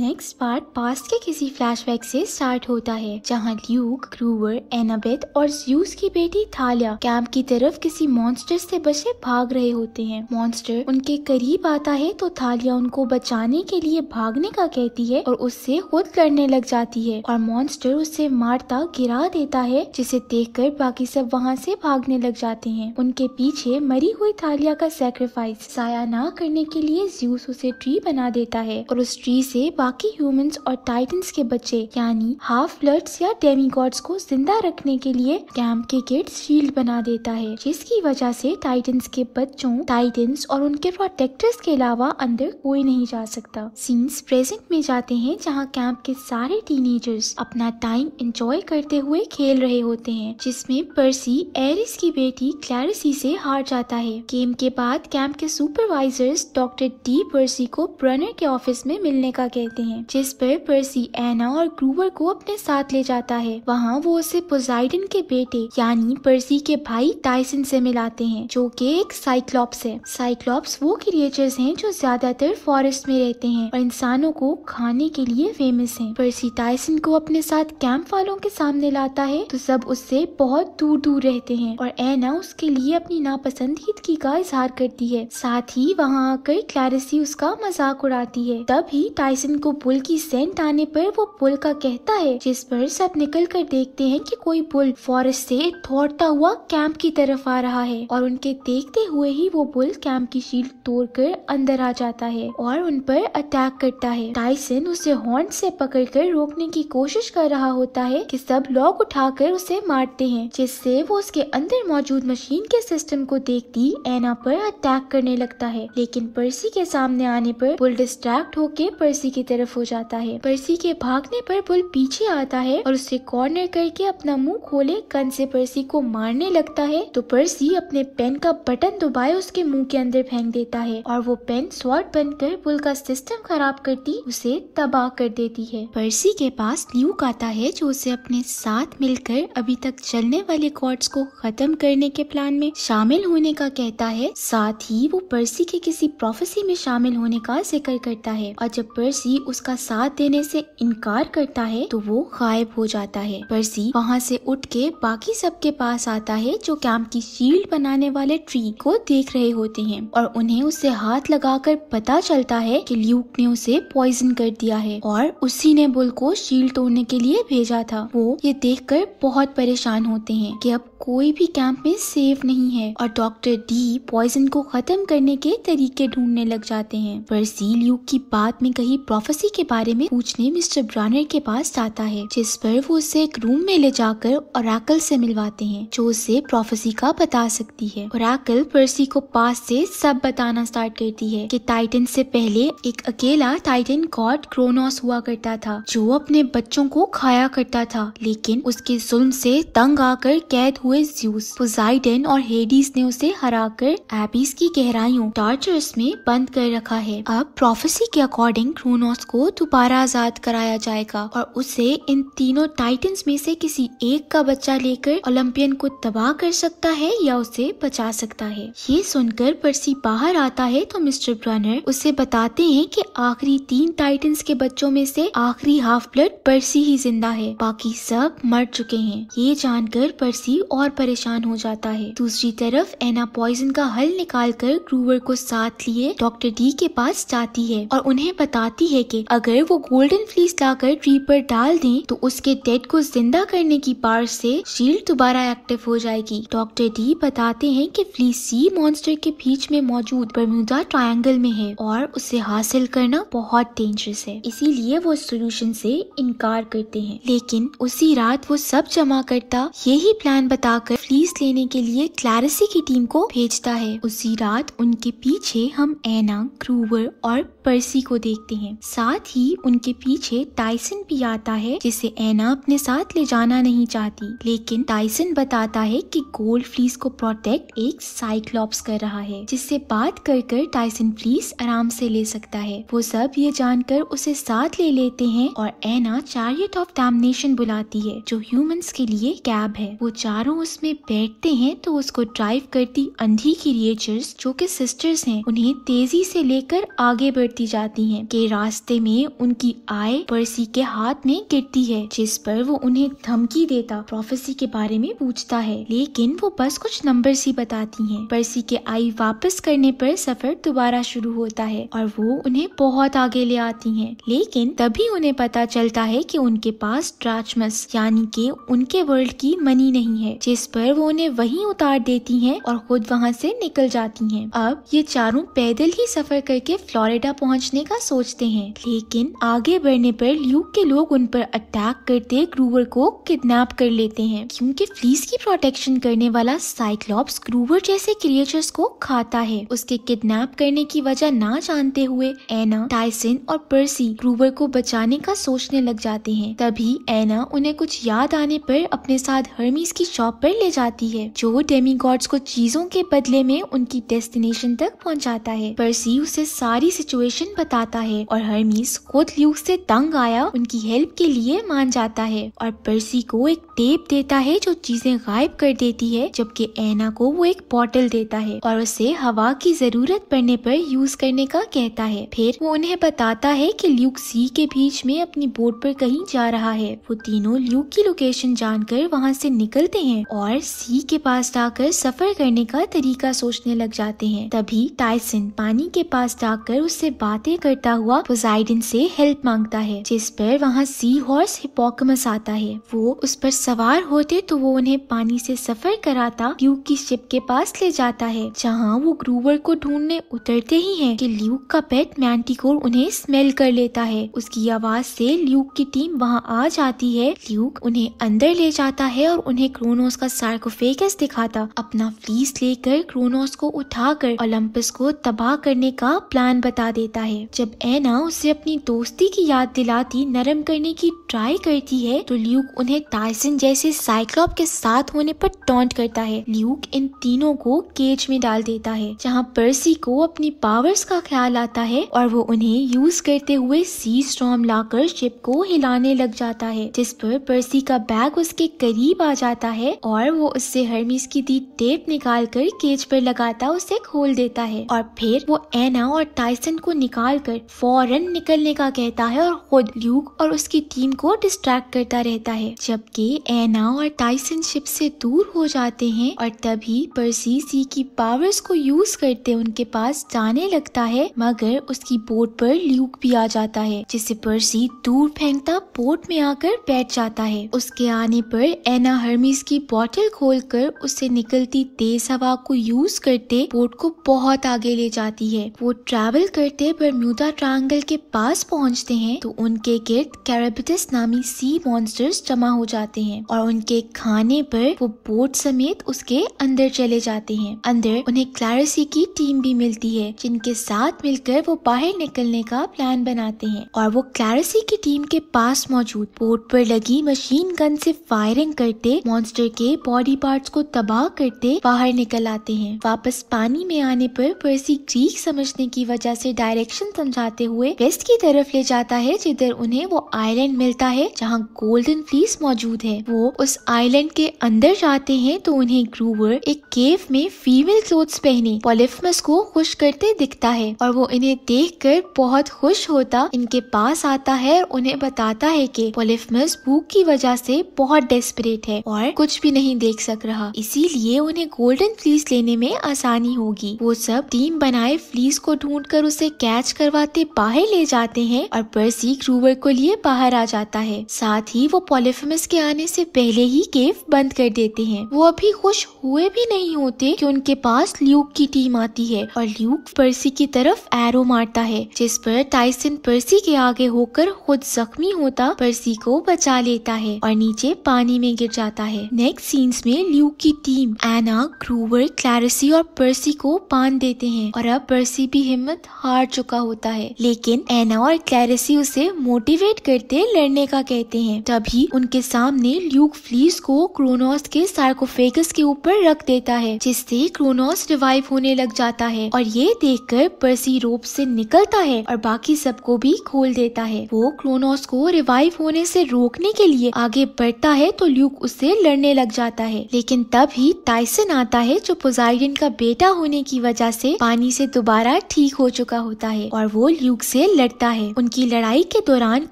Next part past के किसी flashback से स्टार्ट होता है जहां ल्यूक क्रूवर एनाबेथ और ज्यूस की बेटी थालिया कैंप की तरफ किसी मॉन्स्टर से बचे भाग रहे होते हैं मॉन्स्टर उनके करीब आता है तो थालिया उनको बचाने के लिए भागने का कहती है और उससे खुद लड़ने लग जाती है और मॉन्स्टर उसे मारता गिरा देता है जिसे कर बाकी सब वहाँ से भागने लग जाते हैं उनके पीछे मरी हुई थालिया का सेक्रीफाइस साया ना करने के लिए ज्यूस उसे ट्री बना देता है और उस ट्री से बाकी ह्यूमंस और टाइटन्स के बच्चे यानी हाफ ब्लड्स या डेमीगॉड्स को जिंदा रखने के लिए कैंप के गेट शील्ड बना देता है जिसकी वजह से टाइटन्स के बच्चों टाइटन्स और उनके प्रोटेक्टर्स के अलावा अंदर कोई नहीं जा सकता सीन्स प्रेजेंट में जाते हैं जहाँ कैंप के सारे टीनेजर्स अपना टाइम एंजॉय करते हुए खेल रहे होते हैं जिसमे पर्सी एरिस की बेटी क्लैरिसी से हार जाता है गेम के बाद कैंप के सुपरवाइजर्स डॉक्टर डी पर्सी को ब्रनर के ऑफिस में मिलने का कहते लेते हैं जिस पर पर्सी एना और ग्रूवर को अपने साथ ले जाता है वहाँ वो उसे पोजाइडन के बेटे यानी पर्सी के भाई टाइसन से मिलाते हैं जो कि एक साइक्लॉप्स है साइक्लॉप्स वो क्रिएचर्स हैं जो ज्यादातर फॉरेस्ट में रहते हैं और इंसानों को खाने के लिए फेमस हैं। पर्सी टाइसन को अपने साथ कैंप वालों के सामने लाता है तो सब उससे बहुत दूर दूर रहते हैं और एना उसके लिए अपनी नापसंदीदगी का इजहार करती है साथ ही वहाँ आकर क्लैरिसी उसका मजाक उड़ाती है तभी टाइसन उनको पुल की सेंट आने पर वो पुल का कहता है जिस पर सब निकल कर देखते हैं कि कोई पुल फॉरेस्ट से दौड़ता हुआ कैंप की तरफ आ रहा है और उनके देखते हुए ही वो पुल कैंप की शील्ड तोड़कर अंदर आ जाता है और उन पर अटैक करता है टाइसन उसे हॉर्न से पकड़कर रोकने की कोशिश कर रहा होता है कि सब लॉक उठाकर उसे मारते हैं जिससे वो उसके अंदर मौजूद मशीन के सिस्टम को देखती एना पर अटैक करने लगता है लेकिन पर्सी के सामने आने पर पुल डिस्ट्रैक्ट होकर पर्सी की तरफ हो जाता है पर्सी के भागने पर बुल पीछे आता है और उसे कॉर्नर करके अपना मुंह खोले गन से पर्सी को मारने लगता है तो पर्सी अपने पेन का बटन दबाए उसके मुंह के अंदर फेंक देता है और वो पेन स्वाट बनकर बुल का सिस्टम खराब करती उसे तबाह कर देती है पर्सी के पास ल्यूक आता है जो उसे अपने साथ मिलकर अभी तक चलने वाले कॉर्ड्स को खत्म करने के प्लान में शामिल होने का कहता है साथ ही वो पर्सी के किसी प्रोफेसी में शामिल होने का जिक्र करता है और जब पर्सी उसका साथ देने से इनकार करता है तो वो गायब हो जाता है पर्सी वहाँ से उठ के बाकी सबके पास आता है जो कैंप की शील्ड बनाने वाले ट्री को देख रहे होते हैं और उन्हें उससे हाथ लगाकर पता चलता है कि ल्यूक ने उसे पॉइजन कर दिया है और उसी ने बुल को शील्ड तोड़ने के लिए भेजा था वो ये देख बहुत परेशान होते हैं की अब कोई भी कैंप में सेफ नहीं है और डॉक्टर डी पॉइजन को खत्म करने के तरीके ढूंढने लग जाते हैं पर सी ल्यूक की बात में कहीं प्रॉफिट प्रोफेसी के बारे में पूछने मिस्टर ब्रानर के पास जाता है जिस पर वो उसे एक रूम में ले जाकर और से मिलवाते हैं जो उसे प्रोफेसी का बता सकती है और पर्सी को पास से सब बताना स्टार्ट करती है कि टाइटन से पहले एक अकेला टाइटन गॉड क्रोनोस हुआ करता था जो अपने बच्चों को खाया करता था लेकिन उसके जुल्म से तंग आकर कैद हुए ज्यूस पोजाइडन और हेडीज ने उसे हरा कर एबिस की गहराइयों टॉर्चर्स में बंद कर रखा है अब प्रोफेसी के अकॉर्डिंग क्रोनोस शख्स को दोबारा आजाद कराया जाएगा और उसे इन तीनों टाइटन्स में से किसी एक का बच्चा लेकर ओलंपियन को तबाह कर सकता है या उसे बचा सकता है ये सुनकर पर्सी बाहर आता है तो मिस्टर ब्रनर उसे बताते हैं कि आखिरी तीन टाइटन्स के बच्चों में से आखिरी हाफ ब्लड पर्सी ही जिंदा है बाकी सब मर चुके हैं ये जानकर पर्सी और परेशान हो जाता है दूसरी तरफ एना पॉइजन का हल निकाल कर क्रूवर को साथ लिए डॉक्टर डी के पास जाती है और उन्हें बताती है सके अगर वो गोल्डन फ्लीस लाकर ट्री पर डाल दें तो उसके डेड को जिंदा करने की पार से शील्ड दोबारा एक्टिव हो जाएगी डॉक्टर डी बताते हैं कि फ्लीस सी मॉन्स्टर के बीच में मौजूद बरमुदा ट्रायंगल में है और उसे हासिल करना बहुत डेंजरस है इसीलिए वो सोल्यूशन से इनकार करते हैं लेकिन उसी रात वो सब जमा करता यही प्लान बताकर फ्लीस लेने के लिए क्लैरिसी की टीम को भेजता है उसी रात उनके पीछे हम एना क्रूवर और पर्सी को देखते हैं साथ ही उनके पीछे टाइसन भी आता है जिसे एना अपने साथ ले जाना नहीं चाहती लेकिन टाइसन बताता है कि गोल्ड फ्लीस को प्रोटेक्ट एक साइक्लॉप्स कर रहा है जिससे बात कर कर टाइसन फ्लीस आराम से ले सकता है वो सब ये जानकर उसे साथ ले लेते हैं और एना चारियट ऑफ डैमनेशन बुलाती है जो ह्यूमंस के लिए कैब है वो चारों उसमें बैठते हैं तो उसको ड्राइव करती अंधी क्रिएचर्स जो कि सिस्टर्स हैं उन्हें तेजी से लेकर आगे बढ़ती जाती हैं के रास्ते रास्ते में उनकी आय पर्सी के हाथ में गिरती है जिस पर वो उन्हें धमकी देता प्रोफेसी के बारे में पूछता है लेकिन वो बस कुछ नंबर ही बताती है पर्सी के आई वापस करने पर सफर दोबारा शुरू होता है और वो उन्हें बहुत आगे ले आती है लेकिन तभी उन्हें पता चलता है की उनके पास ड्राचमस यानी के उनके वर्ल्ड की मनी नहीं है जिस पर वो उन्हें वही उतार देती है और खुद वहाँ से निकल जाती है अब ये चारों पैदल ही सफर करके फ्लोरिडा पहुँचने का सोचते हैं लेकिन आगे बढ़ने पर ल्यूक के लोग उन पर अटैक करते ग्रूवर को किडनैप कर लेते हैं क्योंकि फ्लीस की प्रोटेक्शन करने वाला साइक्लॉप्स ग्रूवर जैसे क्रिएचर्स को खाता है उसके किडनैप करने की वजह ना जानते हुए एना टाइसन और पर्सी ग्रूवर को बचाने का सोचने लग जाते हैं तभी एना उन्हें कुछ याद आने पर अपने साथ हर्मीज की शॉप पर ले जाती है जो डेमी गॉड्स को चीजों के बदले में उनकी डेस्टिनेशन तक पहुंचाता है पर्सी उसे सारी सिचुएशन बताता है और हर हर्मीस खुद ल्यूक से तंग आया उनकी हेल्प के लिए मान जाता है और पर्सी को एक टेप देता है जो चीजें गायब कर देती है जबकि एना को वो एक बॉटल देता है और उसे हवा की जरूरत पड़ने पर यूज करने का कहता है फिर वो उन्हें बताता है कि ल्यूक सी के बीच में अपनी बोट पर कहीं जा रहा है वो तीनों ल्यूक की लोकेशन जानकर वहाँ से निकलते हैं और सी के पास जाकर सफर करने का तरीका सोचने लग जाते हैं तभी टाइसन पानी के पास जाकर उससे बातें करता हुआ पोसाइडन से हेल्प मांगता है जिस पर वहाँ सी हॉर्स हिपोकमस आता है वो उस पर सवार होते तो वो उन्हें पानी से सफर कराता ल्यूक की शिप के पास ले जाता है जहाँ वो ग्रूवर को ढूंढने उतरते ही हैं कि ल्यूक का पेट मैंटिकोर उन्हें स्मेल कर लेता है उसकी आवाज से ल्यूक की टीम वहाँ आ जाती है ल्यूक उन्हें अंदर ले जाता है और उन्हें क्रोनोस का सार्कोफेगस दिखाता अपना फ्लीस लेकर क्रोनोस को उठाकर ओलंपस को तबाह करने का प्लान बता देता है जब एना उस उससे अपनी दोस्ती की याद दिलाती नरम करने की ट्राई करती है तो ल्यूक उन्हें टाइसन जैसे साइक्लॉप के साथ होने पर टॉन्ट करता है ल्यूक इन तीनों को केज में डाल देता है जहाँ पर्सी को अपनी पावर्स का ख्याल आता है और वो उन्हें यूज करते हुए सी स्ट्रॉम लाकर शिप को हिलाने लग जाता है जिस पर पर्सी का बैग उसके करीब आ जाता है और वो उससे हरमीज की दी टेप निकाल कर केज पर लगाता उसे खोल देता है और फिर वो एना और टाइसन को निकाल कर फौरन निकलने का कहता है और खुद ल्यूक और उसकी टीम को डिस्ट्रैक्ट करता रहता है जबकि एना और टाइसन शिप से दूर हो जाते हैं और तभी सी की पावर्स को यूज करते उनके पास जाने लगता है मगर उसकी बोट पर ल्यूक भी आ जाता है जिसे परसी दूर फेंकता बोट में आकर बैठ जाता है उसके आने पर एना हर्मीज की बोतल खोलकर उससे निकलती तेज हवा को यूज करते बोट को बहुत आगे ले जाती है वो ट्रैवल करते बर्म्यूदा ट्रायंगल के पास पहुंचते हैं तो उनके गिर्द कैरेबिटिस नामी सी मॉन्स्टर्स जमा हो जाते हैं और उनके खाने पर वो बोट समेत उसके अंदर चले जाते हैं अंदर उन्हें क्लैरसी की टीम भी मिलती है जिनके साथ मिलकर वो बाहर निकलने का प्लान बनाते हैं और वो क्लैरसी की टीम के पास मौजूद बोट पर लगी मशीन गन से फायरिंग करते मॉन्स्टर के बॉडी पार्ट को तबाह करते बाहर निकल आते हैं वापस पानी में आने पर पर्सी ग्रीक समझने की वजह से डायरेक्शन समझाते हुए वेस्ट की तरफ ले जाता है जिधर उन्हें वो आइलैंड मिलता है जहाँ गोल्डन फ्लीस मौजूद है वो उस आइलैंड के अंदर जाते हैं तो उन्हें ग्रूवर एक केव में फीमेल क्लोथ्स पहने पॉलिफमस को खुश करते दिखता है और वो इन्हें देख कर बहुत खुश होता इनके पास आता है और उन्हें बताता है की पॉलिफमस भूख की वजह से बहुत डेस्परेट है और कुछ भी नहीं देख सक रहा इसीलिए उन्हें गोल्डन फ्लीस लेने में आसानी होगी वो सब टीम बनाए फ्लीस को ढूंढ कर उसे कैच करवाते बाहर ले ले जाते हैं और पर्सी ग्रूवर को लिए बाहर आ जाता है साथ ही वो पॉलिफेमस के आने से पहले ही केव बंद कर देते हैं वो अभी खुश हुए भी नहीं होते कि उनके पास ल्यूक की टीम आती है और ल्यूक पर्सी की तरफ एरो मारता है जिस पर टाइसन पर्सी के आगे होकर खुद जख्मी होता पर्सी को बचा लेता है और नीचे पानी में गिर जाता है नेक्स्ट सीन्स में ल्यूक की टीम एना ग्रूवर क्लैरसी और पर्सी को बांध देते हैं और अब पर्सी भी हिम्मत हार चुका होता है लेकिन लेकिन एना और क्लैरेसी उसे मोटिवेट करते लड़ने का कहते हैं तभी उनके सामने ल्यूक फ्लीस को क्रोनोस के सार्कोफेगस के ऊपर रख देता है जिससे क्रोनोस रिवाइव होने लग जाता है और ये देख कर पर्सी रोप से निकलता है और बाकी सबको भी खोल देता है वो क्रोनोस को रिवाइव होने से रोकने के लिए आगे बढ़ता है तो ल्यूक उससे लड़ने लग जाता है लेकिन तब ही टाइसन आता है जो पोजाइडन का बेटा होने की वजह से पानी से दोबारा ठीक हो चुका होता है और वो ल्यूक से में लड़ता है उनकी लड़ाई के दौरान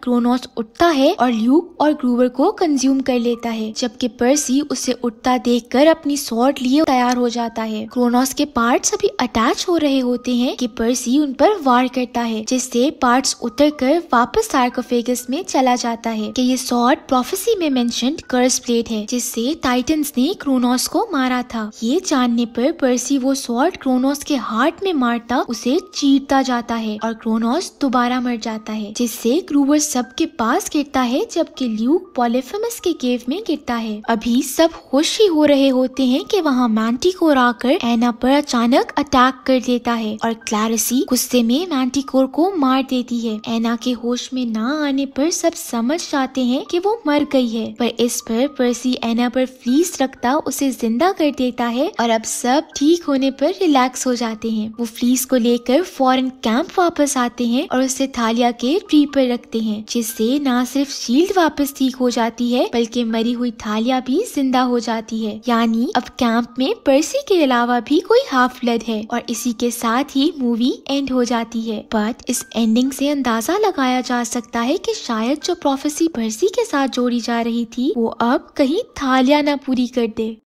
क्रोनोस उठता है और ल्यूक और ग्रूवर को कंज्यूम कर लेता है जबकि पर्सी उसे उठता कर अपनी शॉर्ट लिए तैयार हो जाता है क्रोनोस के पार्ट अभी अटैच हो रहे होते हैं की पर्सी उन पर वार करता है जिससे पार्ट उतर कर वापस सार्कोफेगस में चला जाता है की ये शॉर्ट प्रोफेसी में मैं कर्स प्लेट है जिससे टाइटन्स ने क्रोनोस को मारा था ये जानने पर पर्सी वो शॉर्ट क्रोनोस के हार्ट में मारता उसे चीरता जाता है और क्रोनोस तो दोबारा मर जाता है जिससे क्रूवर सब के पास गिरता है जबकि ल्यूक पॉलिफेमस के केव में गिरता है अभी सब खुश ही हो रहे होते हैं कि वहाँ मैंटिकोर आकर एना पर अचानक अटैक कर देता है और क्लारसी गुस्से में मैंटिकोर को मार देती है एना के होश में ना आने पर सब समझ जाते हैं कि वो मर गई है पर इस पर पर्सी एना पर फ्लीस रखता उसे जिंदा कर देता है और अब सब ठीक होने पर रिलैक्स हो जाते हैं वो फ्लीस को लेकर फॉरेन कैंप वापस आते हैं और और उसे थालिया के ट्री पर रखते हैं जिससे न सिर्फ शील्ड वापस ठीक हो जाती है बल्कि मरी हुई थालिया भी जिंदा हो जाती है यानी अब कैंप में पर्सी के अलावा भी कोई हाफ ब्लड है और इसी के साथ ही मूवी एंड हो जाती है बट इस एंडिंग से अंदाजा लगाया जा सकता है कि शायद जो प्रोफेसी पर्सी के साथ जोड़ी जा रही थी वो अब कहीं थालिया ना पूरी कर दे